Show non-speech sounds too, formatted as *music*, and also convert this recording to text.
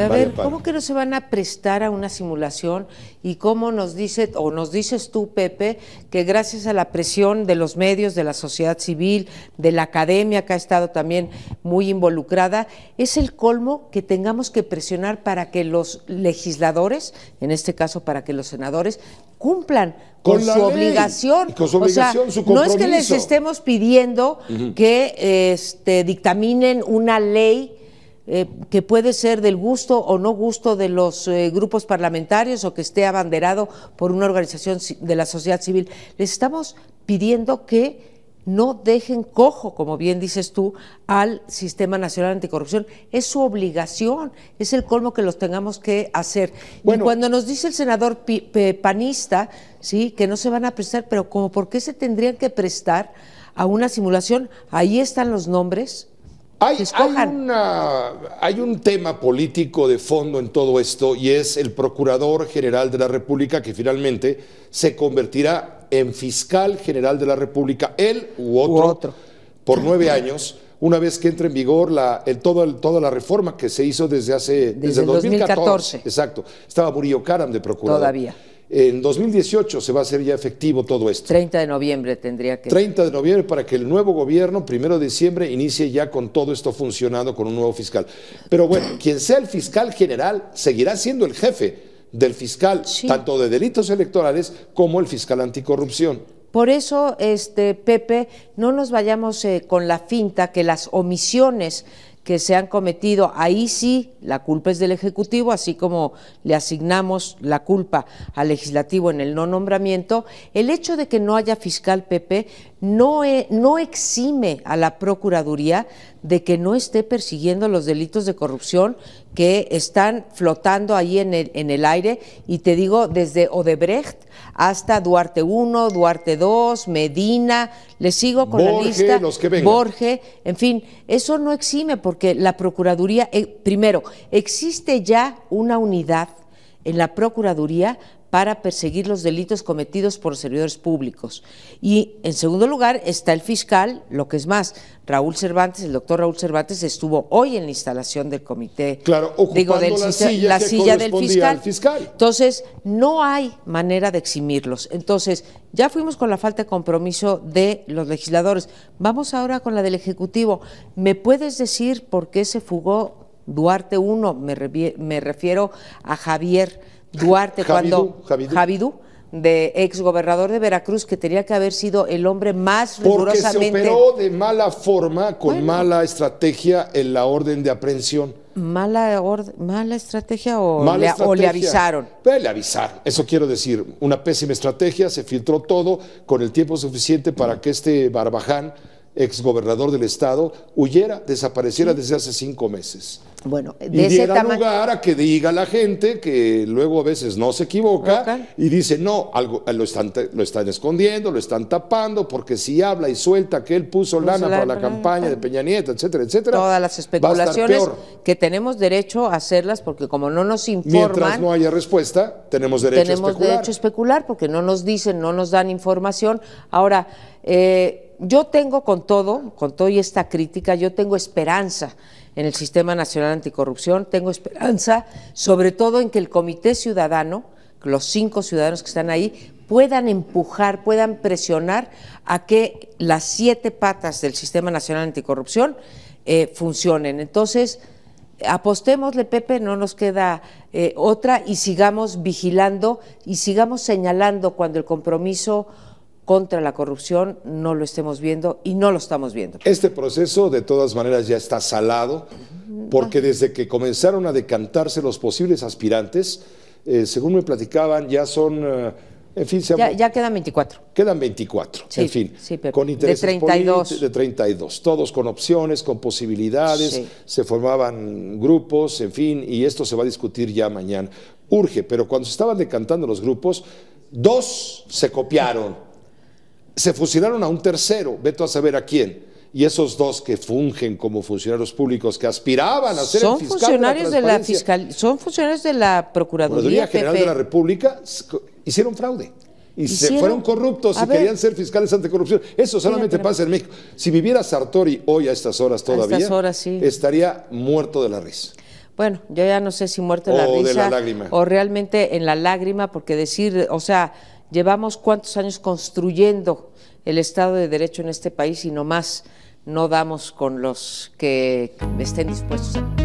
a ver, ¿cómo que no se van a prestar a una simulación? ¿Y cómo nos dice, o nos dices tú, Pepe, que gracias a la presión de los medios, de la sociedad civil, de la academia, que ha estado también muy involucrada, es el colmo que tengamos que presionar para que los legisladores, en este caso para que los senadores, cumplan con, su obligación. Con su obligación, No es que les estemos pidiendo que este, dictaminen una ley eh, que puede ser del gusto o no gusto de los eh, grupos parlamentarios o que esté abanderado por una organización de la sociedad civil. Les estamos pidiendo que no dejen cojo, como bien dices tú, al Sistema Nacional Anticorrupción. Es su obligación, es el colmo que los tengamos que hacer. y cuando nos dice el senador panista, sí, que no se van a prestar, pero como por qué se tendrían que prestar a una simulación, ahí están los nombres hay, un tema político de fondo en todo esto y es el Procurador General de la República que finalmente se convertirá en Fiscal General de la República, él u otro, por nueve años, una vez que entre en vigor la, el, todo, toda la reforma que se hizo desde hace... Desde, el 2014. 2014. Exacto. Estaba Murillo Karam de Procurador. Todavía. En 2018 se va a hacer ya efectivo todo esto. 30 de noviembre tendría que. 30 de noviembre para que el nuevo gobierno, primero de diciembre, inicie ya con todo esto funcionando con un nuevo fiscal. Pero bueno, *clears throat* quien sea el fiscal general seguirá siendo el jefe del fiscal, tanto de delitos electorales como el fiscal anticorrupción. Por eso, este, Pepe, no nos vayamos eh, con la finta que las omisiones que se han cometido, ahí sí la culpa es del Ejecutivo, así como le asignamos la culpa al Legislativo en el no nombramiento, el hecho de que no haya fiscal PP no, e, no exime a la Procuraduría de que no esté persiguiendo los delitos de corrupción que están flotando ahí en el, en el aire, y te digo, desde Odebrecht, hasta Duarte 1, Duarte 2, Medina, le sigo con la lista, los que Borge, en fin, eso no exime porque la Procuraduría, eh, primero, existe ya una unidad en la Procuraduría para perseguir los delitos cometidos por servidores públicos. Y en segundo lugar está el fiscal, lo que es más, Raúl Cervantes, el doctor Raúl Cervantes estuvo hoy en la instalación del comité, claro, digo, de la silla, del fiscal. Entonces, no hay manera de eximirlos. Entonces, ya fuimos con la falta de compromiso de los legisladores. Vamos ahora con la del Ejecutivo. ¿Me puedes decir por qué se fugó Duarte I, me refiero a Javier. Duarte, cuando Javidú, Javidú de gobernador de Veracruz, que tenía que haber sido el hombre más rigurosamente... Porque se operó de mala forma, con mala estrategia, en la orden de aprehensión. ¿Mala, estrategia, o, le, avisaron? Pues, le avisaron, eso quiero decir. Una pésima estrategia, se filtró todo con el tiempo suficiente para que este Barbaján exgobernador del estado, huyera, desapareciera desde hace cinco meses. Bueno, de y diera lugar a que diga la gente que luego a veces no se equivoca y dice, no, algo, eh, lo, están, lo están escondiendo, lo están tapando, porque si habla y suelta que él puso, lana para la campaña de Peña Nieto, etcétera, etcétera. Todas las especulaciones que tenemos derecho a hacerlas porque como no nos informan... Mientras no haya respuesta, tenemos derecho a especular. Tenemos derecho a especular porque no nos dicen, no nos dan información. Ahora, eh, yo tengo con todo, con toda esta crítica, yo tengo esperanza en el Sistema Nacional Anticorrupción, tengo esperanza sobre todo en que el Comité Ciudadano, los cinco ciudadanos que están ahí, puedan empujar, puedan presionar a que las siete patas del Sistema Nacional Anticorrupción eh, funcionen. Entonces, apostémosle, Pepe, no nos queda eh, otra y sigamos vigilando y sigamos señalando cuando el compromiso contra la corrupción no lo estemos viendo y no lo estamos viendo. Este proceso de todas maneras ya está salado porque desde que comenzaron a decantarse los posibles aspirantes, eh, según me platicaban, ya son... Eh, en fin, ya, quedan 24. Quedan 24, en fin. con intereses de 32. de 32. Todos con opciones, con posibilidades, se formaban grupos, en fin, y esto se va a discutir ya mañana. Urge, pero cuando se estaban decantando los grupos, dos se copiaron se fusilaron a un tercero, veto a saber a quién. Y esos dos que fungen como funcionarios públicos, que aspiraban a ser son funcionarios de la, fiscal, son funcionarios de la procuraduría general de la República, hicieron fraude y se fueron corruptos y querían ser fiscales ante corrupción. Eso solamente pasa en México. Si viviera Sartori hoy a estas horas todavía, estas horas, sí. estaría muerto de la risa. Bueno, yo ya no sé si muerto de la risa de la lágrima. o realmente en la lágrima, porque decir, o sea, Llevamos cuántos años construyendo el Estado de Derecho en este país y no más no damos con los que estén dispuestos a...